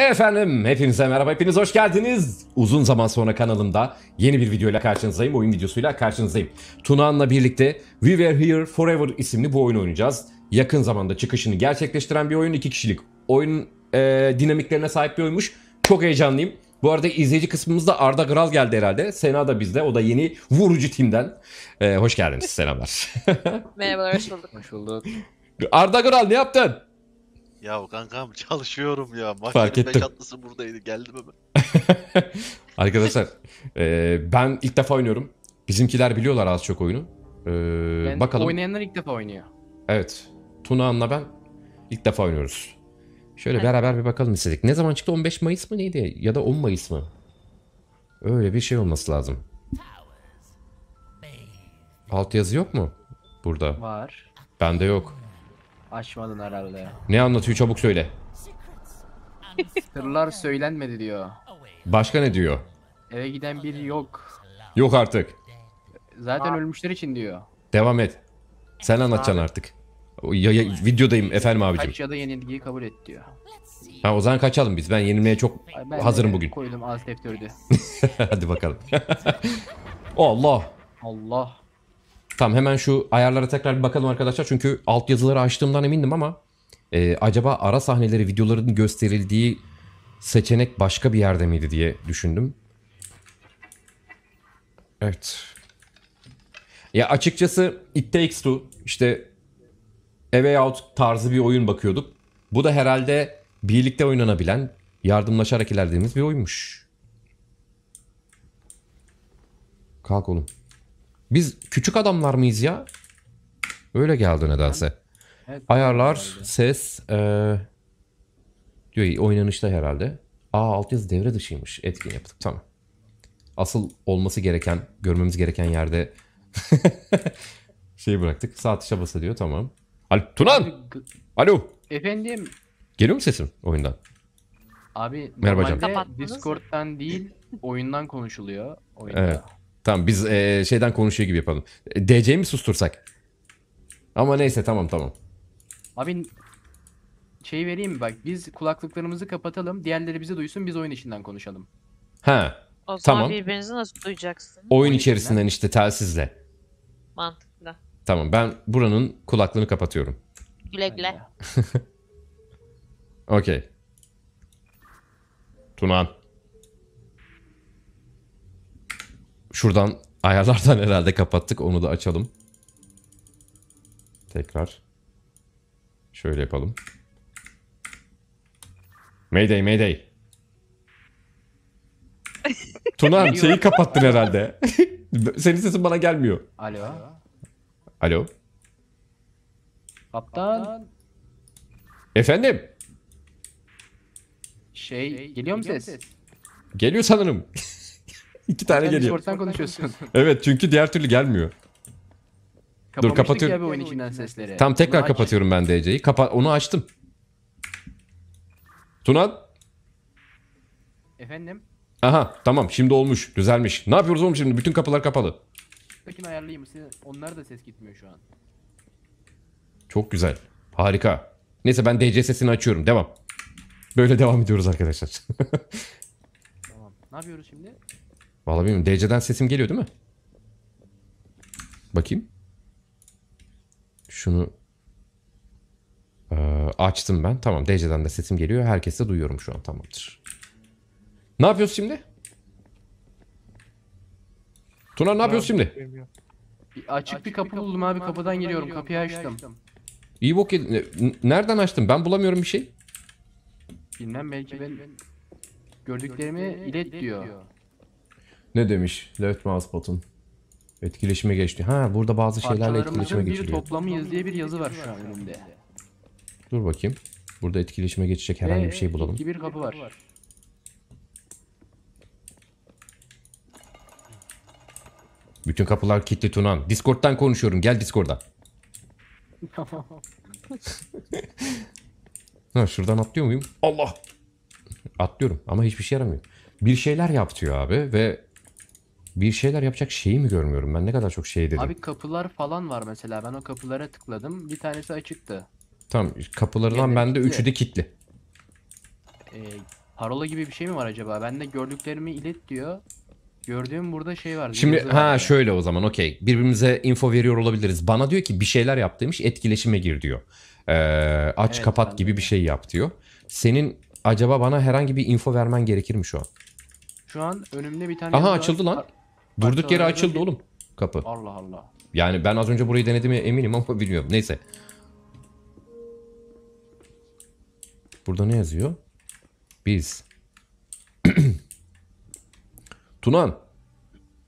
Efendim hepinize merhaba, hepiniz hoş geldiniz. Uzun zaman sonra kanalımda yeni bir videoyla karşınızdayım, oyun videosuyla karşınızdayım. Tunağan'la birlikte We Were Here Forever isimli bu oyunu oynayacağız. Yakın zamanda çıkışını gerçekleştiren bir oyun, iki kişilik oyun e, dinamiklerine sahip bir oyunmuş. Çok heyecanlıyım. Bu arada izleyici kısmımızda Arda Gral geldi herhalde. Sena da bizde. O da yeni vurucu timden. Ee, hoş geldiniz. Selamlar. Merhabalar. Hoş bulduk. Hoş bulduk. Arda Gral ne yaptın? Ya kankam çalışıyorum ya. Fark ettim. beş atlısı buradaydı. Geldim hemen. Arkadaşlar e, ben ilk defa oynuyorum. Bizimkiler biliyorlar az çok oyunu. E, Ben bakalım. oynayanlar ilk defa oynuyor. Evet. Tunahan'la ben ilk defa oynuyoruz. Şöyle beraber bir bakalım istedik. Ne zaman çıktı? 15 Mayıs mı neydi? Ya da 10 Mayıs mı? Öyle bir şey olması lazım. Alt yazı yok mu? Burada. Var. Bende yok. Açmadın herhalde. Ne anlatıyor çabuk söyle. Sırlar söylenmedi diyor. Başka ne diyor? Eve giden bir yok. Yok artık. Zaten ölmüşler için diyor. Devam et. Sen anlatacaksın artık. Ya, ya, videodayım efendim abicim. Kaç ya da yenilgiyi kabul et diyor. Ha o zaman kaçalım biz. Ben yenilmeye çok ben hazırım de bugün. koydum az F4'ü. Hadi bakalım. Allah. Allah. Tamam hemen şu ayarlara tekrar bir bakalım arkadaşlar. Çünkü alt yazıları açtığımdan emindim ama e, acaba ara sahneleri videoların gösterildiği seçenek başka bir yerde miydi diye düşündüm. Evet. Ya açıkçası It Takes Two işte A Way Out tarzı bir oyun bakıyorduk. Bu da herhalde birlikte oynanabilen, yardımlaşarak ilerlediğimiz bir oyunmuş. Kalk oğlum. Biz küçük adamlar mıyız ya? Öyle geldi nedense. Ayarlar, ses ee, diyor oynanışta herhalde. Aa alt yazı devre dışıymış. Etkin yaptık tamam. Asıl olması gereken, görmemiz gereken yerde şeyi bıraktık. Saat işe basa diyor tamam. Al Tunan! Alo! Efendim? Geliyor mu sesim oyundan? Abi Merhaba normalde Discord'dan değil oyundan konuşuluyor. Oyunda. Evet. Tamam biz e, şeyden konuşuyor gibi yapalım. E, DC'yi mi sustursak? Ama neyse tamam tamam. Abi şey vereyim mi bak biz kulaklıklarımızı kapatalım. Diğerleri bizi duysun biz oyun işinden konuşalım. Ha. O Tamam. birbirinizi nasıl duyacaksın? Oyun Oyun içerisinden işte telsizle. Mantıklı. Tamam ben buranın kulaklığını kapatıyorum. Güle güle. Okey. Tunan. Şuradan ayarlardan herhalde kapattık. Onu da açalım. Tekrar. Şöyle yapalım. Mayday mayday. Tuna şeyi kapattın herhalde. Senin sesin bana gelmiyor. Alo. Alo. Kaptan. Efendim. Şey, geliyor mu ses? Geliyor sanırım. İki tane Sen geliyor. Discord'dan konuşuyorsun. Evet çünkü diğer türlü gelmiyor. Dur kapatıyorum. Abi oyun içinden sesleri. Tam tekrar kapatıyorum ben DC'yi. Kapa onu açtım. Tunan. Efendim? Aha tamam şimdi olmuş. Düzelmiş. Ne yapıyoruz oğlum şimdi? Bütün kapılar kapalı. Bakın ayarlayayım. Size- Onlar da ses gitmiyor şu an. Çok güzel. Harika. Neyse ben DC sesini açıyorum. Devam. Böyle devam ediyoruz arkadaşlar. Tamam. Ne yapıyoruz şimdi? Vallahi bilmiyorum. DC'den sesim geliyor değil mi? Bakayım. Şunu ee, açtım ben. Tamam DC'den de sesim geliyor. Herkes de duyuyorum şu an. Tamamdır. Ne yapıyorsun şimdi? Tuna ne yapıyorsun şimdi? Açık, bir kapı, buldum abi. Kapıdan giriyorum. Kapıyı açtım. İyi bok yedin. E, nereden açtın? Ben bulamıyorum bir şey. Bilmem belki ben gördüklerimi ilet diyor. Ne demiş left mouse button? Etkileşime geçti. Ha burada bazı şeylerle etkileşime bir toplamı yaz diye bir yazı var şu an önümde. Dur bakayım. Burada etkileşime geçecek herhangi bir şey bulalım. bir kapı var. Bütün kapılar kilitli Tunan. Discord'dan konuşuyorum. Gel Discord'a. ha, şuradan atlıyor muyum? Allah! Atlıyorum ama hiçbir şey yaramıyor. Bir şeyler yaptıyor abi ve bir şeyler yapacak şeyi mi görmüyorum ben? Ne kadar çok şey dedim. Abi kapılar falan var mesela. Ben o kapılara tıkladım. Bir tanesi açıktı. Tamam kapılarından bende kilitli. üçü de kilitli. Ee, parola gibi bir şey mi var acaba? Ben de gördüklerimi ilet diyor. Gördüğüm burada şey var. Şimdi ha var şöyle o zaman okey. Birbirimize info veriyor olabiliriz. Bana diyor ki bir şeyler yap demiş etkileşime gir diyor. Ee, aç evet, kapat gibi de. bir şey yap diyor. Senin acaba bana herhangi bir info vermen gerekir mi şu an? Şu an önümde bir tane... Aha açıldı var. lan. Durduk yere açıldı bir... oğlum kapı. Allah Allah. Yani ben az önce burayı denedim eminim ama bilmiyorum. Neyse. Burada ne yazıyor? Biz. Tunan.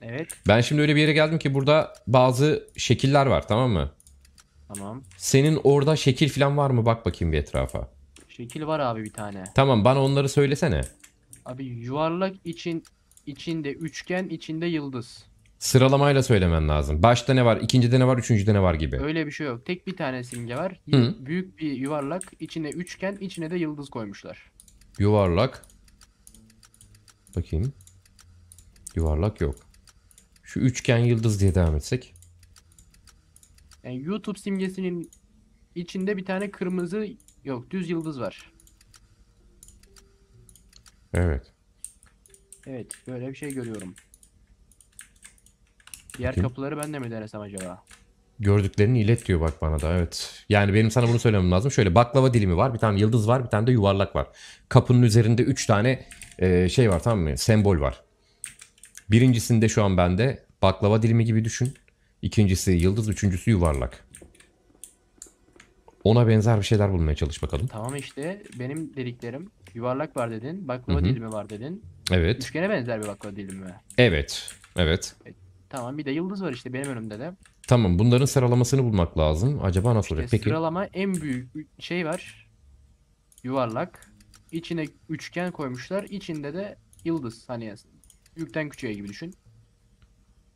Evet. Ben şimdi öyle bir yere geldim ki burada bazı şekiller var tamam mı? Tamam. Senin orada şekil falan var mı? Bak bakayım bir etrafa. Şekil var abi bir tane. Tamam bana onları söylesene. Abi yuvarlak için İçinde üçgen, içinde yıldız. Sıralamayla söylemen lazım. Başta ne var, ikincide ne var, üçüncüde ne var gibi. Öyle bir şey yok. Tek bir tane simge var. Hı. Büyük bir yuvarlak, içine üçgen, içine de yıldız koymuşlar. Yuvarlak. Bakayım. Yuvarlak yok. Şu üçgen yıldız diye devam etsek. Yani YouTube simgesinin içinde bir tane kırmızı yok düz yıldız var. Evet. Evet böyle bir şey görüyorum. Diğer Bakayım. kapıları ben de mi denesem acaba? Gördüklerini ilet diyor bak bana da evet. Yani benim sana bunu söylemem lazım. Şöyle baklava dilimi var, bir tane yıldız var, bir tane de yuvarlak var. Kapının üzerinde 3 tane e, şey var tamam mı? Sembol var. Birincisinde şu an bende baklava dilimi gibi düşün. İkincisi yıldız, üçüncüsü yuvarlak. Ona benzer bir şeyler bulmaya çalış bakalım. Tamam işte benim dediklerim yuvarlak var dedin, baklava Hı-hı. dilimi var dedin, Evet. Üçgene benzer bir baklava dilimi. Evet. Evet. E, tamam bir de yıldız var işte benim önümde de. Tamam bunların sıralamasını bulmak lazım. Acaba nasıl olacak? İşte Peki. Sıralama en büyük şey var. Yuvarlak. İçine üçgen koymuşlar. İçinde de yıldız. Hani büyükten küçüğe gibi düşün.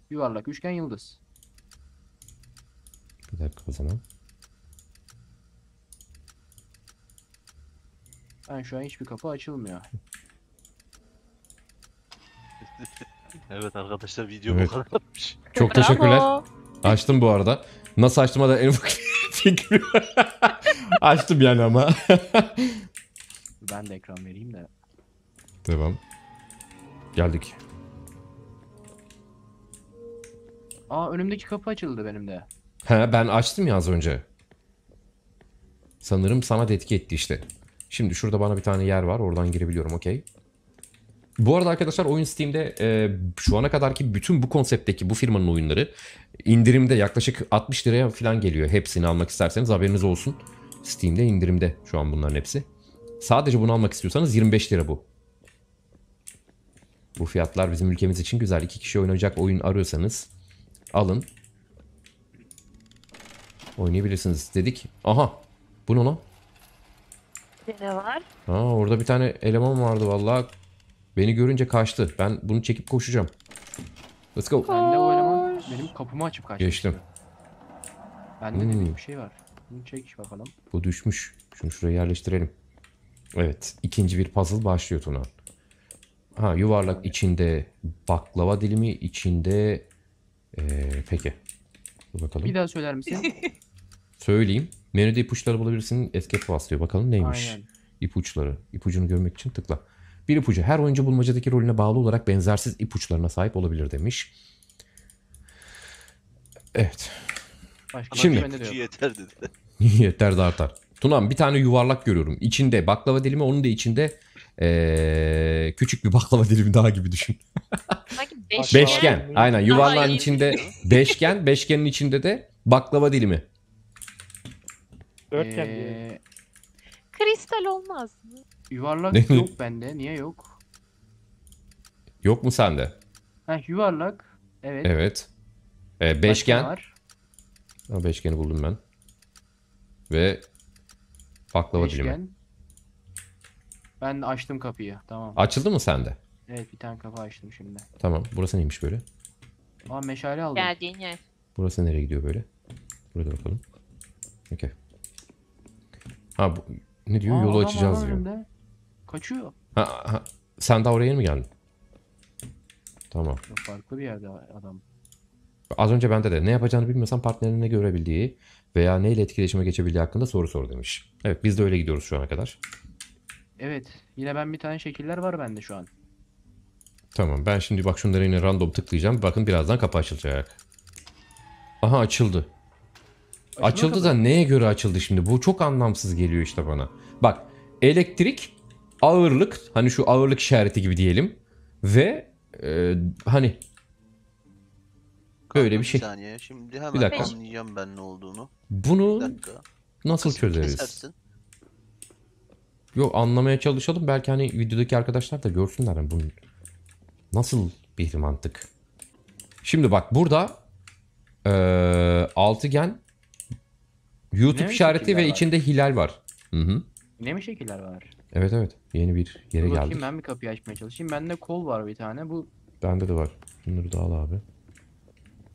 Yuvarlak, üçgen, yıldız. Bir dakika o zaman. Ben şu an hiçbir kapı açılmıyor. evet arkadaşlar video Evet. bu kadarmış. Çok teşekkürler. Açtım bu arada. Nasıl açtığıma da en ufak fikrim yok. Açtım yani ama. Ben de ekran vereyim de. Devam. Geldik. Aa önümdeki kapı açıldı benim de. He ben açtım ya az önce. Sanırım sana da etki etti işte. Şimdi şurada bana bir tane yer var. Oradan girebiliyorum okey. Bu arada arkadaşlar oyun Steam'de e, şu ana kadarki bütün bu konseptteki bu firmanın oyunları indirimde yaklaşık 60 liraya falan geliyor. Hepsini almak isterseniz haberiniz olsun. Steam'de indirimde şu an bunların hepsi. Sadece bunu almak istiyorsanız 25 lira bu. Bu fiyatlar bizim ülkemiz için güzel. İki kişi oynayacak oyun arıyorsanız alın. Oynayabilirsiniz dedik. Aha. Bu ne lan? Ne var? Aa, orada bir tane eleman vardı vallahi Beni görünce kaçtı. Ben bunu çekip koşacağım. Let's go. Ben de o eleman benim kapımı açıp kaçtı. Geçtim. Bende hmm. de bir şey var. Bunu çek bakalım. Bu düşmüş. Şunu şuraya yerleştirelim. Evet. ikinci bir puzzle başlıyor Tuna. Ha yuvarlak içinde baklava dilimi içinde ee, peki. Dur bakalım. Bir daha söyler misin? Söyleyeyim. Menüde ipuçları bulabilirsin. Escape bas Bakalım neymiş. Aynen. İpuçları. İpucunu görmek için tıkla. Bir ipucu her oyuncu bulmacadaki rolüne bağlı olarak benzersiz ipuçlarına sahip olabilir demiş. Evet. Başka Şimdi. Gücü yeter dedi. yeter de artar. Tunam bir tane yuvarlak görüyorum. İçinde baklava dilimi onun da içinde ee, küçük bir baklava dilimi daha gibi düşün. beşgen. beşgen. Aynen yuvarlağın içinde beşgen. Beşgenin içinde de baklava dilimi. Dörtgen ee... Kristal olmaz mı? Yuvarlak Ne? yok bende. Niye yok? Yok mu sende? Ha yuvarlak. Evet. Evet. Ee, beşgen. var. beşgeni buldum ben. Ve baklava dilimi. Ben açtım kapıyı. Tamam. Açıldı mı sende? Evet bir tane kapı açtım şimdi. Tamam. Burası neymiş böyle? Aa meşale aldım. Geldiğin yer. Burası nereye gidiyor böyle? Burada bakalım. Okey. Ha bu, ne diyor? Aa, Yolu açacağız diyor. önümde. Kaçıyor. Ha, ha. Sen daha oraya mı geldin? Tamam. Yok, farklı bir yerde adam. Az önce bende de ne yapacağını bilmiyorsan partnerinin ne görebildiği veya neyle etkileşime geçebildiği hakkında soru sor demiş. Evet biz de öyle gidiyoruz şu ana kadar. Evet yine ben bir tane şekiller var bende şu an. Tamam ben şimdi bak şunları yine random tıklayacağım. Bakın birazdan kapı açılacak. Aha açıldı. Açılma açıldı da neye göre açıldı şimdi? Bu çok anlamsız geliyor işte bana. Bak elektrik ağırlık hani şu ağırlık işareti gibi diyelim ve e, hani böyle Kanka bir şey. Bir saniye şimdi hemen Bir dakika. anlayacağım ben ne olduğunu. Bunu nasıl Kısmı çözeriz? Kesersin. Yok anlamaya çalışalım. Belki hani videodaki arkadaşlar da görsünler hani bunun nasıl bir mantık. Şimdi bak burada eee, altıgen YouTube Ne işareti ve var? içinde hilal var. Hı hı. Ne mi şekiller var? Evet evet. Yeni bir yere Dur bakayım geldik. ben bir kapıyı açmaya çalışayım. Bende kol var bir tane. Bu Bende de var. Bunları da al abi.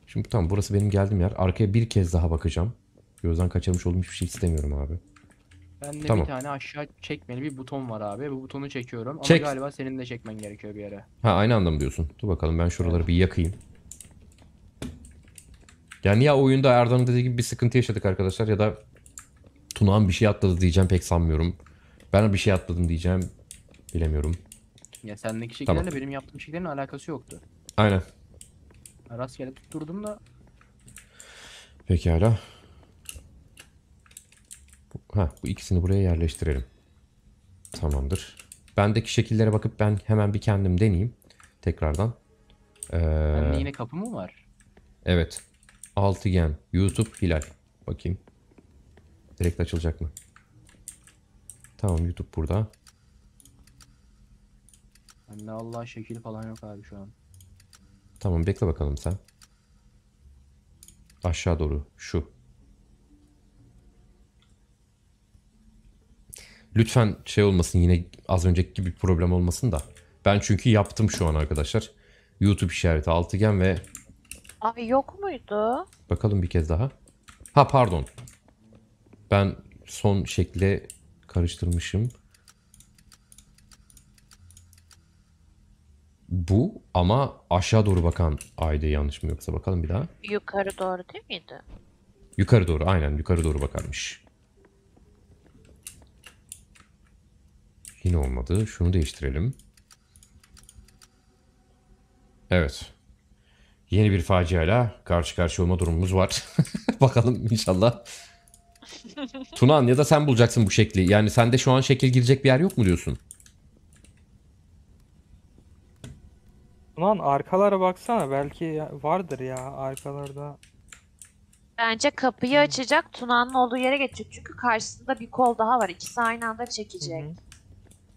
Şimdi tamam burası benim geldiğim yer. Arkaya bir kez daha bakacağım. Gözden kaçırmış olduğum hiçbir şey istemiyorum abi. bende Tamam. bir tane aşağı çekmeli bir buton var abi. Bu butonu çekiyorum ama Çek. galiba senin de çekmen gerekiyor bir yere. Ha aynı anda mı diyorsun? Dur bakalım ben şuraları bir yakayım. Yani ya oyunda Erdoğan'ın dediği gibi bir sıkıntı yaşadık arkadaşlar ya da Tunağan bir şey atladı diyeceğim pek sanmıyorum. Ben bir şey atladım diyeceğim. Bilemiyorum. Ya sendeki şekillerle Tamam. benim yaptığım şekillerin alakası yoktu. Aynen. Rastgele tutturdum da Pekala. Ha, bu ikisini buraya yerleştirelim. Tamamdır. Bendeki şekillere bakıp ben hemen bir kendim deneyeyim. Tekrardan. Ee, bende yine kapı mı var? evet. Altıgen. YouTube Hilal. Bakayım. Direkt açılacak mı? Tamam YouTube burada. Bende Allah şekil falan yok abi şu an. Tamam bekle bakalım sen. Aşağı doğru şu. Lütfen şey olmasın yine az önceki gibi bir problem olmasın da. Ben çünkü yaptım şu an arkadaşlar. YouTube işareti altıgen ve... Abi yok muydu? Bakalım bir kez daha. Ha pardon. Ben son şekle karıştırmışım. Bu ama aşağı doğru bakan aydı yanlış mı yoksa bakalım bir daha. Yukarı doğru değil miydi? Yukarı doğru aynen yukarı doğru bakarmış. Yine olmadı. Şunu değiştirelim. Evet. Yeni bir faciayla karşı karşı olma durumumuz var. bakalım inşallah Tunan ya da sen bulacaksın bu şekli. Yani sende şu an şekil girecek bir yer yok mu diyorsun? Ulan arkalara baksana belki vardır ya arkalarda. Bence kapıyı hmm. açacak, Tuna'nın olduğu yere geçecek. Çünkü karşısında bir kol daha var. İkisi aynı anda çekecek. Hı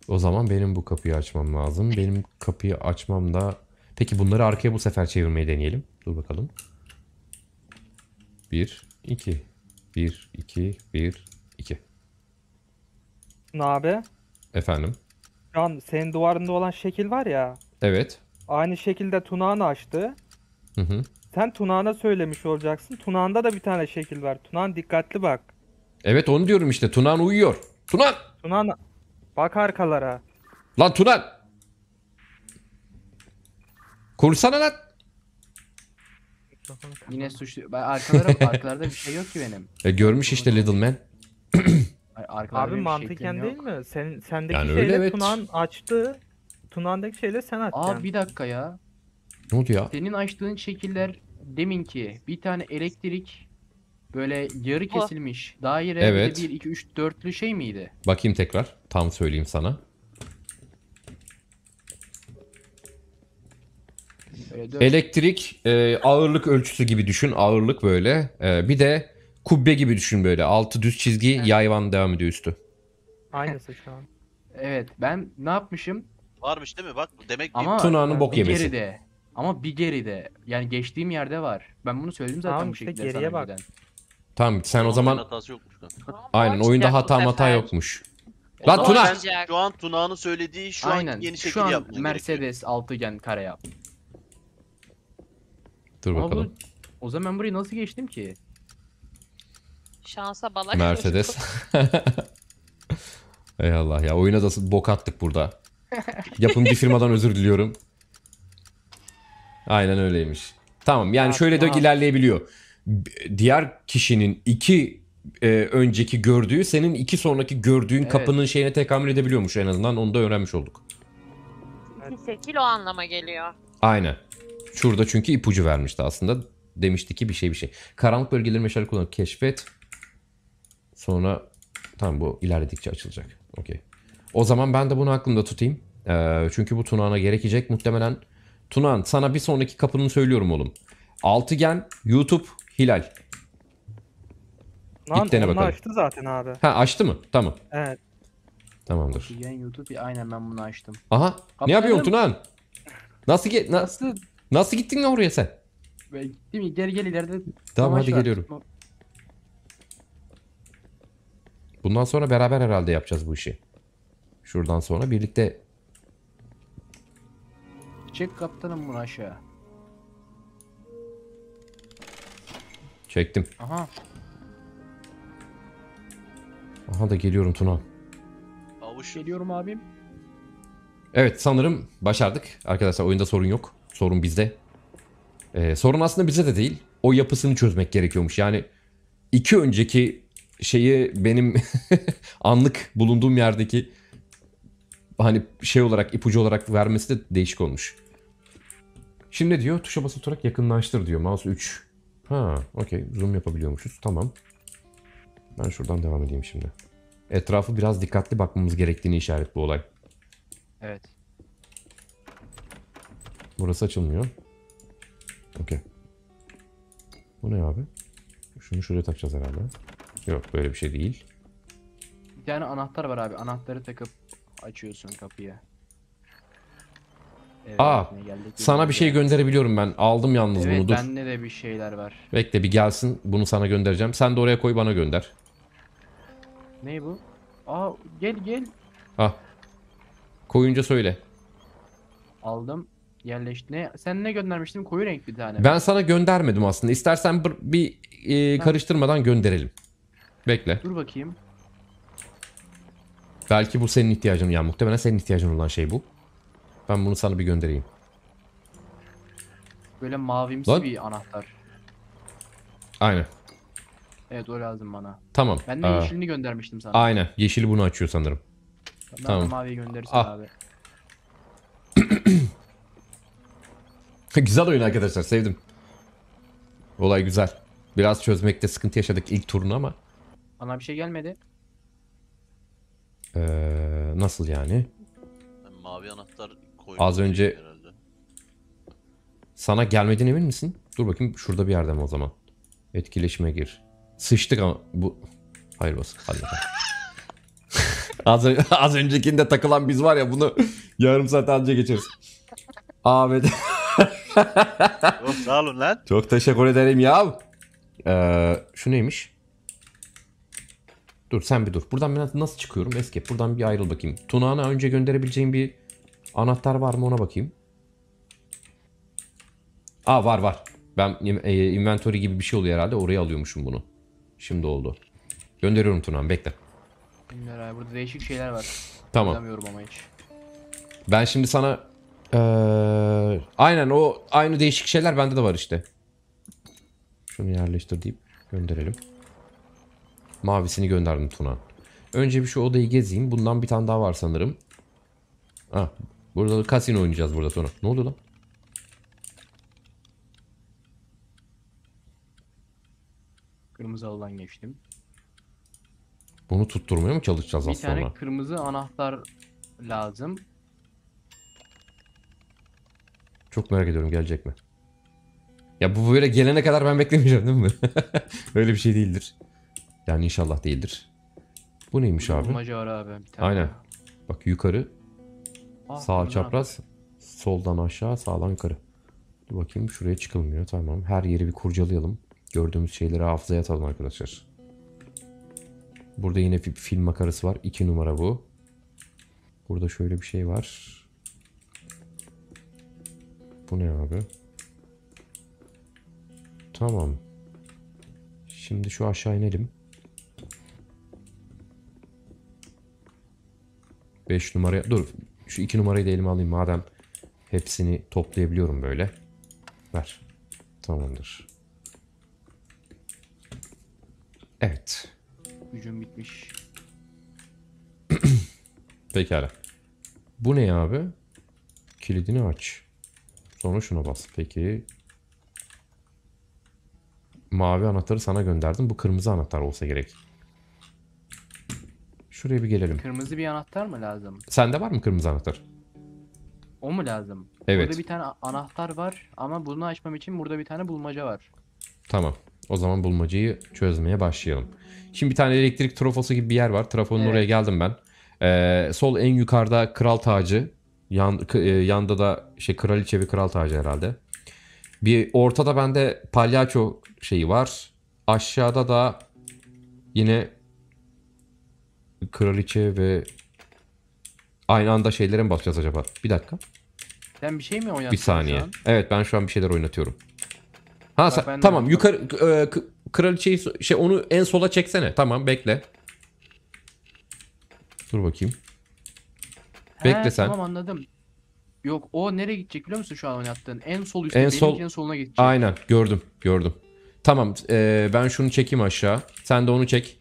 O zaman benim bu kapıyı açmam lazım. Benim kapıyı açmam da... Peki bunları arkaya bu sefer çevirmeyi deneyelim. Dur bakalım. Bir, iki. 1, 2, 1, 2. Ne abi? Efendim? Şu senin duvarında olan şekil var ya. Evet. Aynı şekilde Tunağan açtı. Hı hı. Sen Tunağan'a söylemiş olacaksın. Tunağan'da da bir tane şekil var. Tunağan dikkatli bak. Evet onu diyorum işte. Tunağan uyuyor. Tunağan! Tunağan bak arkalara. Lan Tunağan! Konuşsana lan! Yine suçlu. Ben arkalarda bir şey yok ki benim. Ya görmüş işte Little Man. Abi şey mantıken değil mi? Sen sendeki Yani öyle, şeyle evet. Tunağan açtı. Tunağan'daki şeyle sen açtın. Aa bir dakika ya. Ne oldu ya? Senin açtığın şekiller demin ki bir tane elektrik böyle yarı ah. kesilmiş daire Evet. bir iki üç dörtlü şey miydi? Bakayım tekrar. Tam söyleyeyim sana. Elektrik e, ağırlık ölçüsü gibi düşün. Ağırlık böyle. E, bir de kubbe gibi düşün böyle. Altı düz çizgi Evet. yayvan devam ediyor üstü. Aynısı şu an. Evet ben ne yapmışım? Varmış değil mi? Bak demek ki Tuna'nın bok yemesi. geride. Ama bir geride. Yani geçtiğim yerde var. Ben bunu söyledim zaten Tamam bu şekilde sana geriye bak. önceden. Tamam sen o zaman hatası yokmuş. kanka. aynen oyunda hata mata yokmuş. Lan Tuna! Şu an Tuna'nın söylediği şu an yeni şekil Şu an yapmaya Mercedes altıgen kare yap. Dur Ama bakalım. O zaman burayı nasıl geçtim ki? Şansa balak. Mercedes. Ey Allah ya oyuna da bok attık burada. Yapımcı firmadan özür diliyorum. Aynen öyleymiş. Tamam yani Ya, şöyle de ilerleyebiliyor. Diğer kişinin iki e, önceki gördüğü senin iki sonraki gördüğün Evet. kapının şeyine tekamül edebiliyormuş en azından onu da öğrenmiş olduk. İki şekil o anlama geliyor. Aynen. Şurada çünkü ipucu vermişti aslında. Demişti ki bir şey bir şey. Karanlık bölgeleri meşale kullanıp keşfet. Sonra tamam bu ilerledikçe açılacak. Okey. O zaman ben de bunu aklımda tutayım. Ee, çünkü bu Tunağan'a gerekecek muhtemelen. Tunağan sana bir sonraki kapını söylüyorum oğlum. Altıgen, YouTube, Hilal. Lan İlk dene bakalım. açtı zaten abi. Ha açtı mı? Tamam. Evet. Tamamdır. Yayın YouTube aynen ben bunu açtım. Aha. Ne Kapatalım. yapıyorsun Tunağan? Nasıl ki Na... Nasıl Nasıl gittin ya oraya sen? Ben gittim geri gel ileride. Tamam hadi geliyorum. Bundan sonra beraber herhalde yapacağız bu işi. Şuradan sonra birlikte. Çek kaptanım bunu aşağı. Çektim. Aha. Aha da geliyorum Tuna. Avuç. Geliyorum abim. Evet sanırım başardık. Arkadaşlar oyunda sorun yok. Sorun bizde. Ee, sorun aslında bize de değil. O yapısını çözmek gerekiyormuş. Yani iki önceki şeyi benim anlık bulunduğum yerdeki hani şey olarak ipucu olarak vermesi de değişik olmuş. Şimdi diyor? Tuşa basılı tutarak yakınlaştır diyor. Mouse 3. Ha, okey. Zoom yapabiliyormuşuz. Tamam. Ben şuradan devam edeyim şimdi. Etrafı biraz dikkatli bakmamız gerektiğini işaret bu olay. Evet. Burası açılmıyor. Okey. Bu ne abi? Şunu şuraya takacağız herhalde. Yok böyle bir şey değil. Bir tane anahtar var abi. Anahtarı takıp açıyorsun kapıyı. Evet, Aa, sana bir şey gönderebiliyorum ben. Aldım yalnız evet, bunu. Dur. Bende de bir şeyler var. Bekle bir gelsin. Bunu sana göndereceğim. Sen de oraya koy bana gönder. Ne bu? Aa gel gel. Ah. Koyunca söyle. Aldım yerleşti. Ne, sen ne göndermiştin? Koyu renk bir tane. Ben sana göndermedim aslında. İstersen bir, bir e, karıştırmadan gönderelim. Bekle. Dur bakayım. Belki bu senin ihtiyacın. Yani muhtemelen senin ihtiyacın olan şey bu. Ben bunu sana bir göndereyim. Böyle mavimsi Lan. bir anahtar. Aynen. Evet o lazım bana. Tamam. Ben de Aa. yeşilini göndermiştim sana. Aynen. Yeşili bunu açıyor sanırım. Ben tamam. de maviyi gönderirsin Ah. abi. güzel oyun arkadaşlar sevdim. Olay güzel. Biraz çözmekte sıkıntı yaşadık ilk turunu ama. Bana bir şey gelmedi. Ee, nasıl yani? yani mavi anahtar koymuş. Az önce herhalde. sana gelmediğine emin misin? Dur bakayım şurada bir yerde mi o zaman? Etkileşime gir. Sıçtık ama bu... Hayır bas. Hadi bakalım. az, az öncekinde takılan biz var ya bunu yarım saat önce geçeriz. Ahmet... Çok sağ olun lan. Çok teşekkür ederim ya. Ee, şu neymiş? Dur sen bir dur. Buradan ben nasıl çıkıyorum? eski? Buradan bir ayrıl bakayım. Tunağına önce gönderebileceğim bir anahtar var mı ona bakayım. Aa var var. Ben e, inventory gibi bir şey oluyor herhalde. Oraya alıyormuşum bunu. Şimdi oldu. Gönderiyorum Tunağım bekle. Bilmiyorum abi burada değişik şeyler var. Tamam. Bilmiyorum ama hiç. Ben şimdi sana ee, aynen o aynı değişik şeyler bende de var işte. Şunu yerleştir deyip gönderelim. Mavisini gönderdim Tuna. Önce bir şu odayı gezeyim. Bundan bir tane daha var sanırım. Ah, burada da kasino oynayacağız burada sonra. Ne oluyor lan? Kırmızı alan geçtim. Bunu tutturmaya mı çalışacağız bir az sonra? Bir tane kırmızı anahtar lazım. Çok merak ediyorum gelecek mi? Ya bu böyle gelene kadar ben beklemeyeceğim değil mi? Öyle bir şey değildir. Yani inşallah değildir. Bu neymiş abi? Macar abi. Bir tane. Aynen. Bak yukarı. Ah, sağ çapraz. Abi. Soldan aşağı sağdan yukarı. Dur bakayım şuraya çıkılmıyor. Tamam. Her yeri bir kurcalayalım. Gördüğümüz şeyleri hafızaya atalım arkadaşlar. Burada yine bir film makarası var. 2 numara bu. Burada şöyle bir şey var. Bu ne abi? Tamam. Şimdi şu aşağı inelim. 5 numaraya... Dur. Şu 2 numarayı da elime alayım madem. Hepsini toplayabiliyorum böyle. Ver. Tamamdır. Evet. Gücüm bitmiş. Pekala. Bu ne abi? Kilidini aç. Sonra şuna bas. Peki. Mavi anahtarı sana gönderdim. Bu kırmızı anahtar olsa gerek. Şuraya bir gelelim. Kırmızı bir anahtar mı lazım? Sende var mı kırmızı anahtar? O mu lazım? Evet. Burada bir tane anahtar var ama bunu açmam için burada bir tane bulmaca var. Tamam. O zaman bulmacayı çözmeye başlayalım. Şimdi bir tane elektrik trafosu gibi bir yer var. Trafonun evet. oraya geldim ben. Ee, sol en yukarıda kral tacı. Yan, e, yanda da şey kraliçe ve kral tacı herhalde. Bir ortada bende palyaço şeyi var. Aşağıda da yine kraliçe ve aynı anda şeylere mi basacağız acaba? Bir dakika. Sen bir şey mi oynatıyorsun? Bir saniye. Evet ben şu an bir şeyler oynatıyorum. Ha sen, tamam yukarı e, kraliçeyi şey onu en sola çeksene. Tamam bekle. Dur bakayım. Bekle sen. Tamam anladım. Yok o nereye gidecek biliyor musun şu an oynattığın? En sol üstte en sol... en soluna gidecek. Aynen gördüm gördüm. Tamam ee, ben şunu çekeyim aşağı. Sen de onu çek.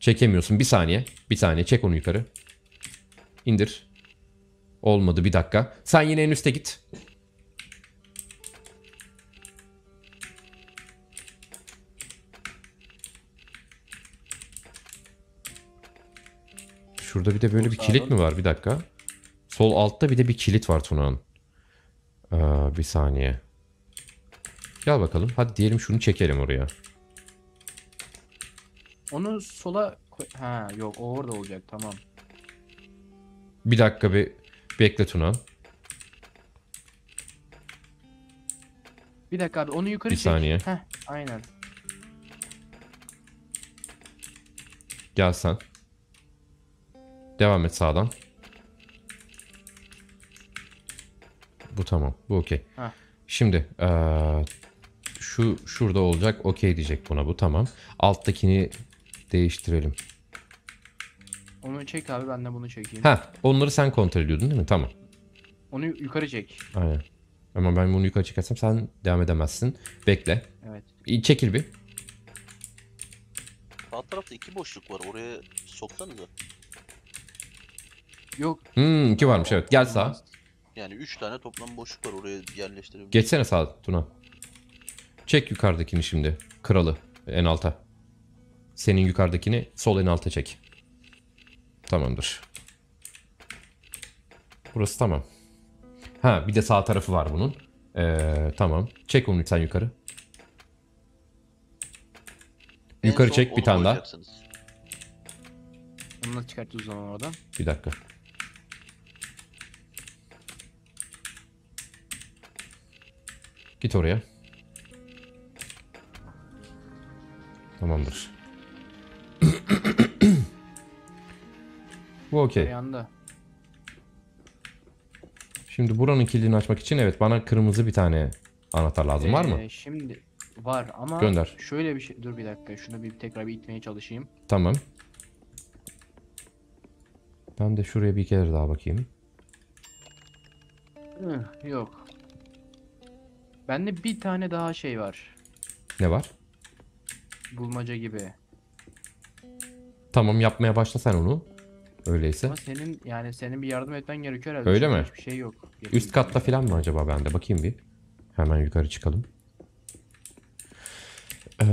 Çekemiyorsun bir saniye. Bir saniye çek onu yukarı. İndir. Olmadı bir dakika. Sen yine en üste git. Şurada bir de böyle bir kilit mi var? Bir dakika. Sol altta bir de bir kilit var Tuna'nın. Ee, bir saniye. Gel bakalım. Hadi diyelim şunu çekelim oraya. Onu sola Ha yok o orada olacak tamam. Bir dakika bir bekle Tuna. Bir dakika abi onu yukarı bir çek. Bir saniye. Heh, aynen. Gel sen. Devam et sağdan. Bu tamam. Bu okey. Şimdi ee, şu şurada olacak. Okey diyecek buna bu. Tamam. Alttakini değiştirelim. Onu çek abi ben de bunu çekeyim. Ha, onları sen kontrol ediyordun değil mi? Tamam. Onu yukarı çek. Aynen. Ama ben bunu yukarı çekersem sen devam edemezsin. Bekle. Evet. Çekil bir. Sağ tarafta iki boşluk var. Oraya soksanıza yok. Hmm, iki varmış evet. Gel sağ. Yani üç tane toplam boşluk var oraya yerleştirebiliriz. Geçsene sağ Tuna. Çek yukarıdakini şimdi. Kralı en alta. Senin yukarıdakini sol en alta çek. Tamamdır. Burası tamam. Ha bir de sağ tarafı var bunun. Ee, tamam. Çek onu lütfen yukarı. yukarı son çek bir tane daha. koyacaksınız. Onu da çıkartıyoruz zaman oradan. Bir dakika. Git oraya. Tamamdır. Bu okey. Şimdi buranın kilidini açmak için evet bana kırmızı bir tane anahtar lazım. Ee, var mı? Ee, şimdi var ama Gönder. şöyle bir şey dur bir dakika şunu bir tekrar bir itmeye çalışayım. Tamam. Ben de şuraya bir kere daha bakayım. yok. Bende bir tane daha şey var. Ne var? Bulmaca gibi. Tamam yapmaya başla sen onu. Öyleyse. Ama senin yani senin bir yardım etmen gerekiyor herhalde. Öyle Çünkü mi? Bir şey yok. Yapayım Üst katta falan mı acaba bende? Bakayım bir. Hemen yukarı çıkalım. Ee...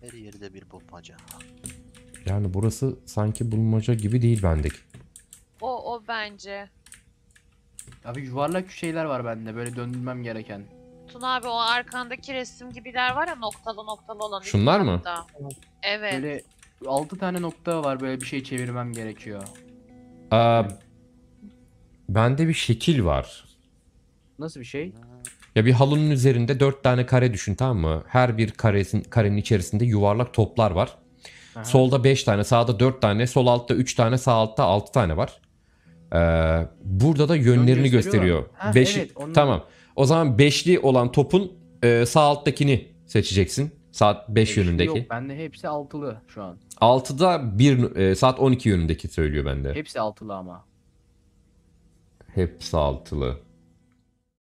Her yerde bir bulmaca. Yani burası sanki bulmaca gibi değil bendeki. O o bence. Abi yuvarlak şeyler var bende böyle döndürmem gereken. Tun abi o arkandaki resim gibiler var ya noktalı noktalı olan. Şunlar mı? Hatta. Evet. Böyle 6 tane nokta var böyle bir şey çevirmem gerekiyor. Aa, bende bir şekil var. Nasıl bir şey? Ya bir halının üzerinde dört tane kare düşün tamam mı? Her bir karesin, karenin içerisinde yuvarlak toplar var. Aha. Solda beş tane, sağda dört tane, sol altta üç tane, sağ altta altı tane var. Ee, burada da yönlerini gösteriyor. Ha, Beşi, evet, onlar... Tamam. O zaman beşli olan topun e, sağ alttakini seçeceksin. Saat 5 yönündeki. Yok bende hepsi altılı şu an. Altıda bir e, saat 12 yönündeki söylüyor bende. Hepsi altılı ama. Hepsi altılı.